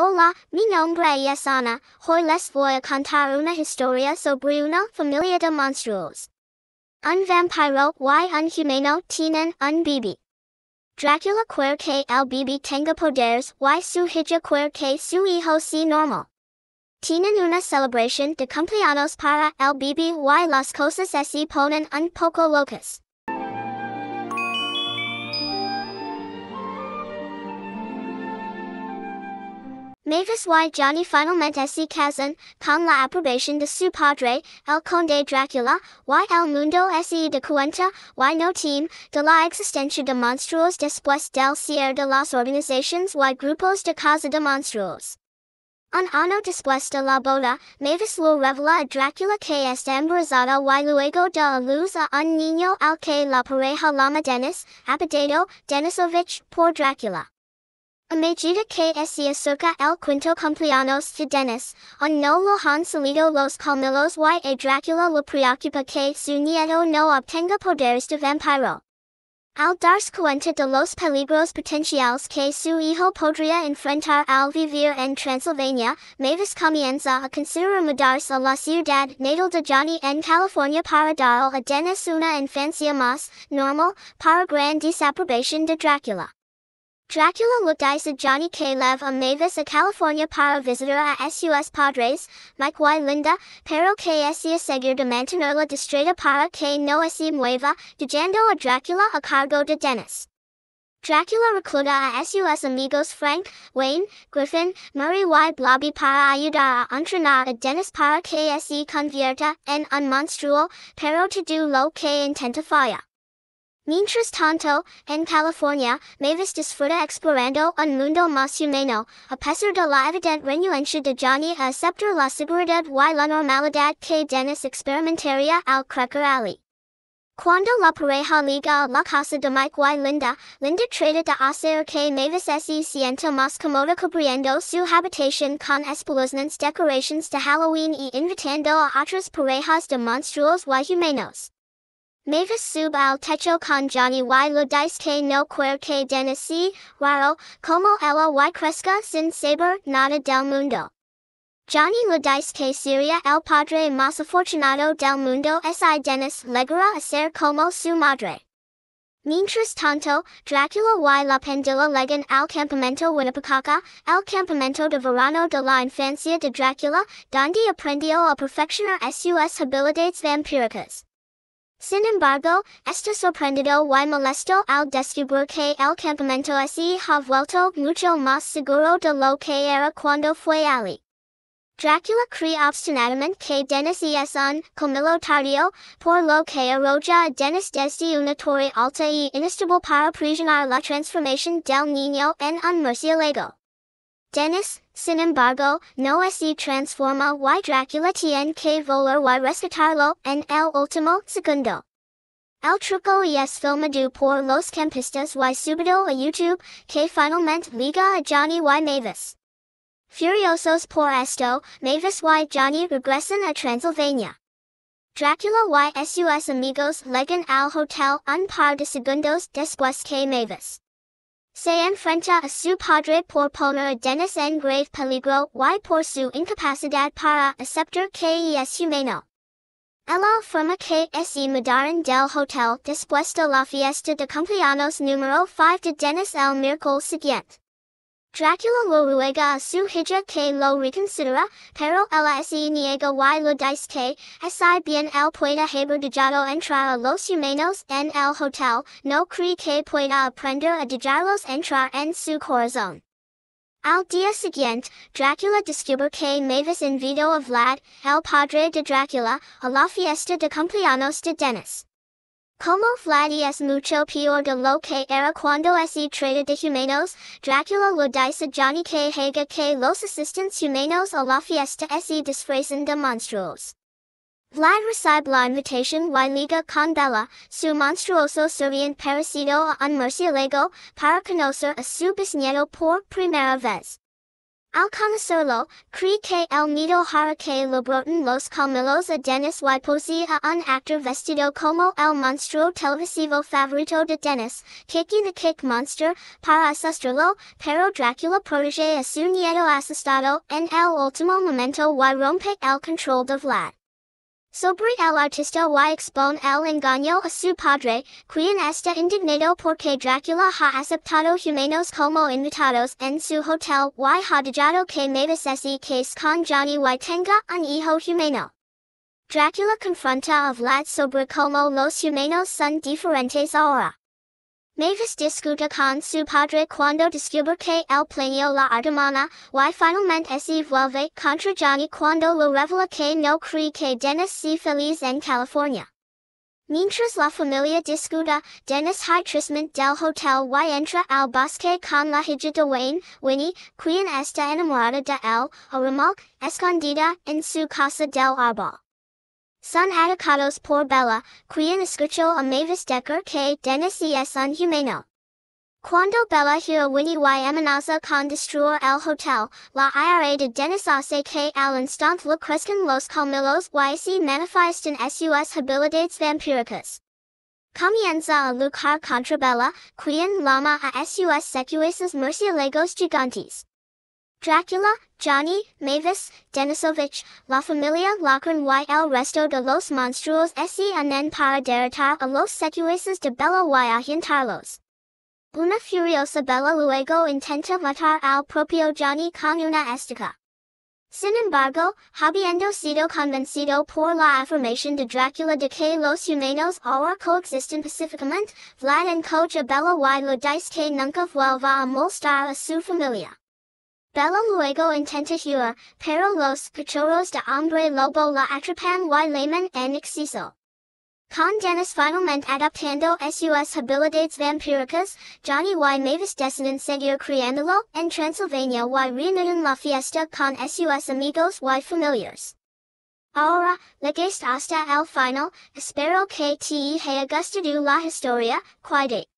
Hola, mi nombre es Ana, hoy les voy a contar una historia sobre una familia de monstruos. Un vampiro y un humano tienen un bebé. Dracula quiere que el bebé tenga poderes y su hija quiere que su hijo sea normal. Tienen una celebración de cumpleaños para el bebé y las cosas se ponen un poco locas. Mavis y Johnny finalmente se casan, con la aprobación de su padre, el conde Drácula, y el mundo se de cuenta, y no team, de la existencia de monstruos después del cierre de las organizaciones y grupos de casa de monstruos. Un ano después de la boda, Mavis lo revela a Drácula que está embarazada y luego de a luz a un niño al que la pareja llama Dennis, apodado Denisovich por Drácula. Amejita que ese acerca el quinto cumpleaños de Dennis, on no lo han salido los colmillos y a Drácula le preocupa que su nieto no obtenga poderes de vampiro. Al darse cuenta de los peligros potenciales que su hijo podría enfrentar al vivir en Transylvania, Mavis comienza a considerar mudarse a la ciudad natal de Johnny en California para dar a Dennis una infancia más normal, para gran desaprobación de Drácula. Dracula looked at Johnny K. Lev a Mavis a California para visitor a SUS Padres, Mike Y. Linda, pero K.S.E. Seguir de mantenerla distraída para que no se mueva, dejando a Dracula a cargo de Dennis. Dracula recluta a sus amigos Frank, Wayne, Griffin, Murray Y. Blobby para ayudar a entrenar a Dennis para que se convierta en un monstruo, pero to do lo que intenta fallar. Mientras tanto, en California, Mavis disfruta explorando un mundo más humano, a pesar de la evidente renuencia de Johnny a aceptar la seguridad y la normalidad que Dennis experimentaría al crecer allí. Cuando la pareja liga a la casa de Mike y Linda, Linda trata de hacer que Mavis se sienta más cómoda cubriendo su habitación con espeluznantes decorations de Halloween y invitando a otras parejas de monstruos y humanos. Mavis sub al techo con Johnny y lo dice que no quer que denisi, waro, como ella y cresca sin saber nada del mundo. Johnny lo dice que seria el padre más afortunado del mundo si Dennis legara a ser como su madre. Mientras tanto, Dracula y la Pendilla legan al campamento Winnipecaca, el campamento de verano de la infancia de Dracula, donde aprendió a perfeccionar sus habilidades vampíricas. Sin embargo, esto sorprendido y molesto al descubrir que el campamento se ha vuelto mucho más seguro de lo que era cuando fue allí. Drácula cree obstinadamente que Dennis es un tardio por lo que arroja a Dennis desde una torre alta y inestable para prisionar la transformación del niño en un murciélago. Dennis, sin embargo, no se transforma y Drácula tien que volar y rescatarlo en el último segundo. El truco es filmado por los campistas y subido a YouTube, que finalmente liga a Johnny y Mavis. Furiosos por esto, Mavis y Johnny regresan a Transylvania. Drácula y sus amigos llegan al hotel un par de segundos después que Mavis. Se enfrenta a su padre por poner denis en grave peligro y por su incapacidad para aceptar que es humano. Ella forma que se mudaron del hotel después de la fiesta de cumpleaños número 5 de Dennis el miércoles siguiente. Dracula lo ruega a su hija que lo reconsidera, pero ella se niega y lo dice que, así bien el pueda haber dejado entrar a los humanos en el hotel, no cree que pueda aprender a dejarlos entrar en su corazón. Al día siguiente, Dracula descubre que Mavis invitó a Vlad, el padre de Dracula, a la fiesta de cumpleaños de Dennis. Como Flati es mucho peor de lo que era cuando se trata de humanos, Drácula lo dice Johnny que haga que los asistentes humanos a la fiesta se disfrazan de monstruos. Vlad recibe la invitación y liga con Bella, su monstruoso servient parecido a un murciélago, para conocer a su bisnieto por primera vez. Alcanasolo, cree que el nido hara que lo broten los colmillos a Dennis y posea un actor vestido como el monstruo televisivo favorito de Dennis, Kiki the Kick Monster, para asustarlo, pero Dracula protege a su nieto asustado en el último momento y rompe el control de Vlad. Sobre el artista y expone el engaño a su padre, quien está indignado porque Drácula ha aceptado humanos como invitados en su hotel y ha dejado que Mavis mavesesi que con Johnny y tenga un hijo humano. Drácula confronta a Vlad sobre cómo los humanos son diferentes ahora. Mavis discuta con su padre cuando descubre que el planeó la ardemana, y finalmente se vuelve contra Johnny cuando lo revela que no cree que Dennis se feliz en California. Mientras la familia discuta, Dennis hide trisment del hotel y entra al bosque con la hija de Wayne, Winnie, quien está enamorada de él, a remolque escondida en su casa del árbol. Son atacados por Bella, quien escucho a Mavis Decker que Dennis y es un humano. Cuando Bella hira Winnie y amenaza con destruir el hotel, la IRA de Dennis hace que al instante lo crezcan los colmillos y se manifestan sus habilidades vampíricas. Comienza a lucar contra Bella, quien llama a sus secuaces murciélagos gigantes. Dracula, Johnny, Mavis, Denisovich, La Familia Lockern y el resto de los monstruos se anen para derrotar a los secuaces de Bella y agentarlos. Una furiosa Bella luego intenta matar al propio Johnny con una estica. Sin embargo, habiendo sido convencido por la afirmación de Drácula de que los humanos ahora coexisten pacíficamente, Vlad encoja Bella y lo dice que nunca vuelva a molestar a su familia. Bella luego intentahua, pero los cachorros de hombre lobo la atrapan y layman en exceso. Con Dennis finalmente adaptando sus habilidades vampíricas, Johnny y Mavis deciden seguir criándolo en Transylvania y reanuden la fiesta con sus amigos y familiares. Ahora, legaste hasta el final, espero que te haya gustado la historia, cuide.